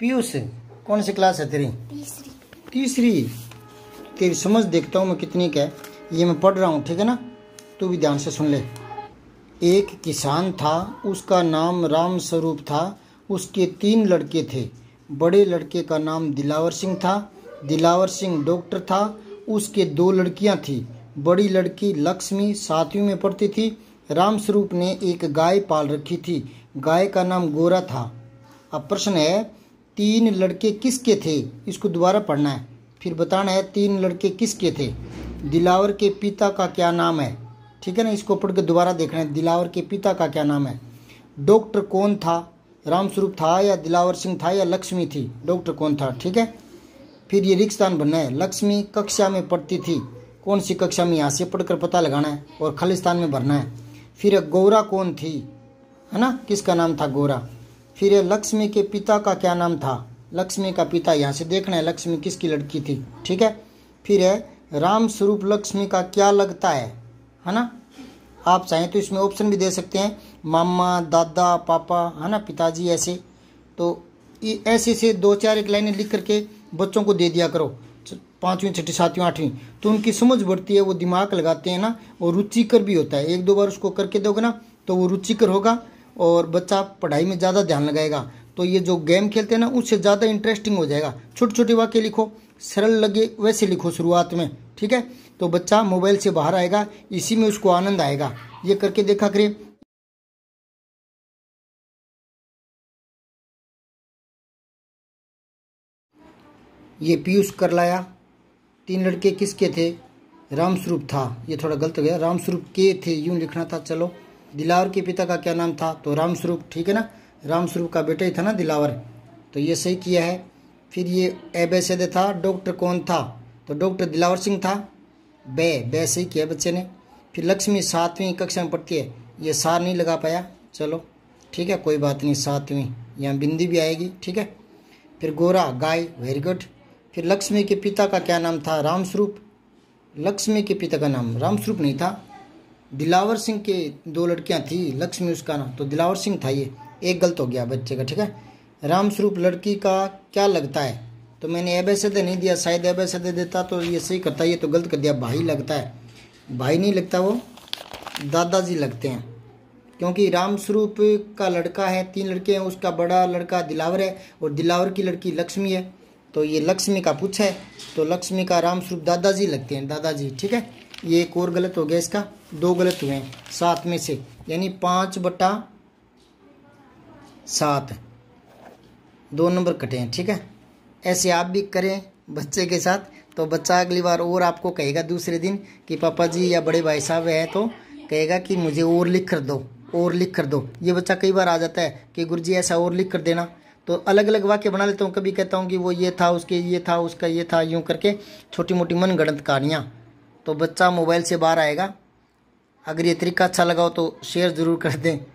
पीयूष कौन सी क्लास है तेरी तीसरी तीसरी तेरी समझ देखता हूँ मैं कितनी क्या ये मैं पढ़ रहा हूँ ठीक है ना तू भी ध्यान से सुन ले एक किसान था उसका नाम राम स्वरूप था उसके तीन लड़के थे बड़े लड़के का नाम दिलावर सिंह था दिलावर सिंह डॉक्टर था उसके दो लड़कियाँ थी बड़ी लड़की लक्ष्मी सातवीं में पढ़ती थी राम स्वरूप ने एक गाय पाल रखी थी गाय का नाम गोरा था अब प्रश्न है तीन लड़के किसके थे इसको दोबारा पढ़ना है फिर बताना है तीन लड़के किसके थे दिलावर के पिता का क्या नाम है ठीक है ना इसको पढ़ के दोबारा देखना है दिलावर के पिता का क्या नाम है डॉक्टर कौन था रामस्वरूप था या दिलावर सिंह था या लक्ष्मी थी डॉक्टर कौन था ठीक है फिर ये रिक्सदान बनना है लक्ष्मी कक्षा में पढ़ती थी कौन सी कक्षा में यहाँ से पढ़कर पता लगाना है और खालिस्तान में भरना है फिर गौरा कौन थी है ना किसका नाम था गौरा फिर लक्ष्मी के पिता का क्या नाम था लक्ष्मी का पिता यहाँ से देखना है लक्ष्मी किसकी लड़की थी ठीक है फिर है राम स्वरूप लक्ष्मी का क्या लगता है है ना आप चाहें तो इसमें ऑप्शन भी दे सकते हैं मामा दादा पापा है ना पिताजी ऐसे तो ऐसे से दो चार एक लाइनें लिख करके बच्चों को दे दिया करो पाँचवीं छठी सातवीं आठवीं तो उनकी समझ बढ़ती है वो दिमाग लगाते हैं ना और रुचिकर भी होता है एक दो बार उसको करके दोगे ना तो वो रुचिकर होगा और बच्चा पढ़ाई में ज़्यादा ध्यान लगाएगा तो ये जो गेम खेलते हैं ना उससे ज़्यादा इंटरेस्टिंग हो जाएगा छोटी छोटी वाक्य लिखो सरल लगे वैसे लिखो शुरुआत में ठीक है तो बच्चा मोबाइल से बाहर आएगा इसी में उसको आनंद आएगा ये करके देखा करिए ये पीयूष कर लाया तीन लड़के किसके थे रामस्वरूप था ये थोड़ा गलत हो गया रामस्वरूप के थे यूं लिखना था चलो दिलावर के पिता का क्या नाम था तो रामस्वरूप ठीक है ना रामस्वरूप का बेटा ही था ना दिलावर तो ये सही किया है फिर ये ए दे था डॉक्टर कौन था तो डॉक्टर दिलावर सिंह था बे बे सही किया बच्चे ने फिर लक्ष्मी सातवीं कक्षा में पढ़ती है ये सार नहीं लगा पाया चलो ठीक है कोई बात नहीं सातवीं यहाँ बिंदी भी आएगी ठीक है फिर गोरा गाय वेरी गुड फिर लक्ष्मी के पिता का क्या नाम था रामस्वरूप लक्ष्मी के पिता का नाम रामस्वरूप नहीं था दिलावर सिंह के दो लड़कियां थी लक्ष्मी उसका नाम तो दिलावर सिंह था ये एक गलत हो गया बच्चे का ठीक है रामस्वरूप लड़की का क्या लगता है तो मैंने एब दे नहीं दिया शायद एब दे देता तो ये सही करता ये तो गलत कर दिया भाई लगता है भाई नहीं लगता वो दादाजी लगते हैं क्योंकि रामस्वरूप का लड़का है तीन लड़के हैं उसका बड़ा लड़का दिलावर है और दिलावर की लड़की लक्ष्मी है तो ये लक्ष्मी का पूछा है तो लक्ष्मी का रामस्वरूप दादाजी लगते हैं दादाजी ठीक है ये एक और गलत हो गया इसका दो गलत हुए हैं सात में से यानी पाँच बटा सात दो नंबर कटे हैं ठीक है ऐसे आप भी करें बच्चे के साथ तो बच्चा अगली बार और आपको कहेगा दूसरे दिन कि पापा जी या बड़े भाई साहब है तो कहेगा कि मुझे और लिख कर दो और लिख कर दो ये बच्चा कई बार आ जाता है कि गुरु जी ऐसा और लिख कर देना तो अलग अलग वाक्य बना लेता हूँ कभी कहता हूँ कि वो ये था उसके ये था उसका ये था यूँ करके छोटी मोटी मन गणत कहानियाँ तो बच्चा मोबाइल से बाहर आएगा अगर ये तरीका अच्छा लगा हो तो शेयर ज़रूर कर दें